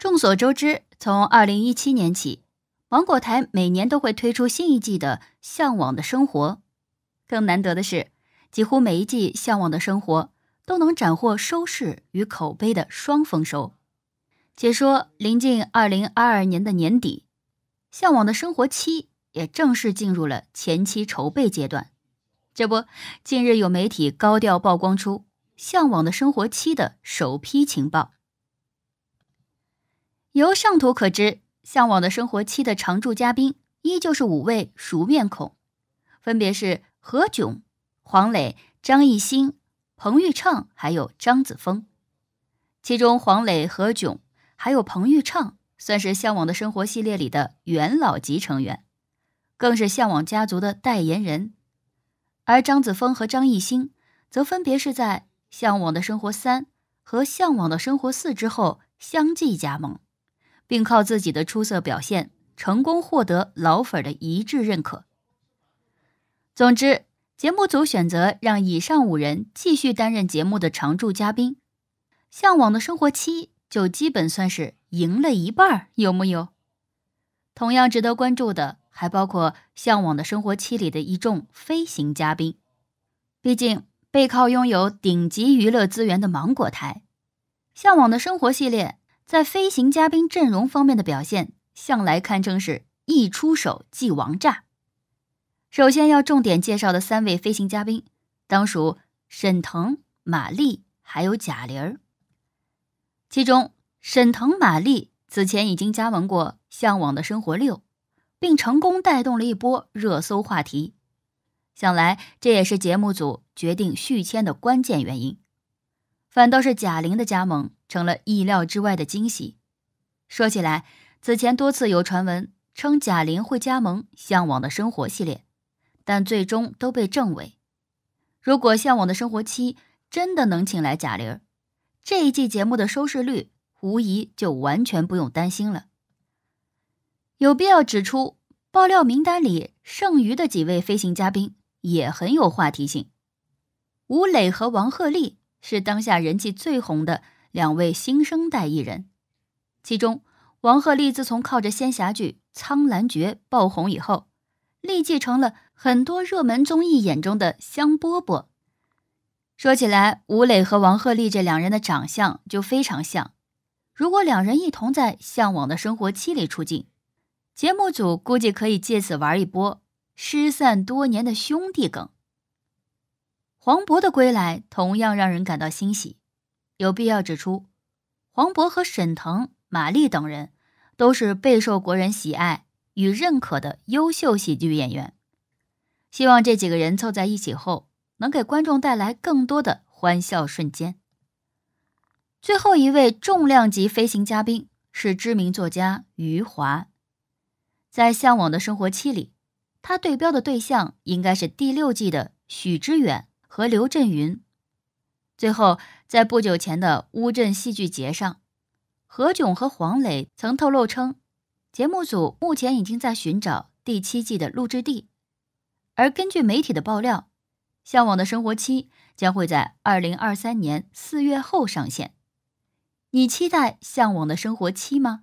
众所周知，从2017年起，芒果台每年都会推出新一季的《向往的生活》。更难得的是，几乎每一季《向往的生活》都能斩获收视与口碑的双丰收。且说临近2022年的年底，《向往的生活七》也正式进入了前期筹备阶段。这不，近日有媒体高调曝光出《向往的生活七》的首批情报。由上图可知，《向往的生活》七的常驻嘉宾依旧是五位熟面孔，分别是何炅、黄磊、张艺兴、彭昱畅，还有张子枫。其中，黄磊、何炅还有彭昱畅算是《向往的生活》系列里的元老级成员，更是向往家族的代言人。而张子枫和张艺兴则分别是在《向往的生活三》和《向往的生活四》之后相继加盟。并靠自己的出色表现，成功获得老粉的一致认可。总之，节目组选择让以上五人继续担任节目的常驻嘉宾，《向往的生活七》就基本算是赢了一半，有木有？同样值得关注的，还包括《向往的生活七》里的一众飞行嘉宾。毕竟，背靠拥有顶级娱乐资源的芒果台，《向往的生活》系列。在飞行嘉宾阵容方面的表现，向来看称是一出手即王炸。首先要重点介绍的三位飞行嘉宾，当属沈腾、马丽，还有贾玲。其中，沈腾、马丽此前已经加盟过《向往的生活六》，并成功带动了一波热搜话题，想来这也是节目组决定续签的关键原因。反倒是贾玲的加盟。成了意料之外的惊喜。说起来，此前多次有传闻称贾玲会加盟《向往的生活》系列，但最终都被证伪。如果《向往的生活》七真的能请来贾玲这一季节目的收视率无疑就完全不用担心了。有必要指出，爆料名单里剩余的几位飞行嘉宾也很有话题性。吴磊和王鹤棣是当下人气最红的。两位新生代艺人，其中王鹤立自从靠着仙侠剧《苍兰诀》爆红以后，立即成了很多热门综艺眼中的香饽饽。说起来，吴磊和王鹤立这两人的长相就非常像，如果两人一同在《向往的生活七》里出镜，节目组估计可以借此玩一波失散多年的兄弟梗。黄渤的归来同样让人感到欣喜。有必要指出，黄渤和沈腾、马丽等人都是备受国人喜爱与认可的优秀喜剧演员。希望这几个人凑在一起后，能给观众带来更多的欢笑瞬间。最后一位重量级飞行嘉宾是知名作家余华，在《向往的生活》期》里，他对标的对象应该是第六季的许知远和刘震云。最后，在不久前的乌镇戏剧节上，何炅和黄磊曾透露称，节目组目前已经在寻找第七季的录制地。而根据媒体的爆料，《向往的生活期》将会在二零二三年四月后上线。你期待《向往的生活期》吗？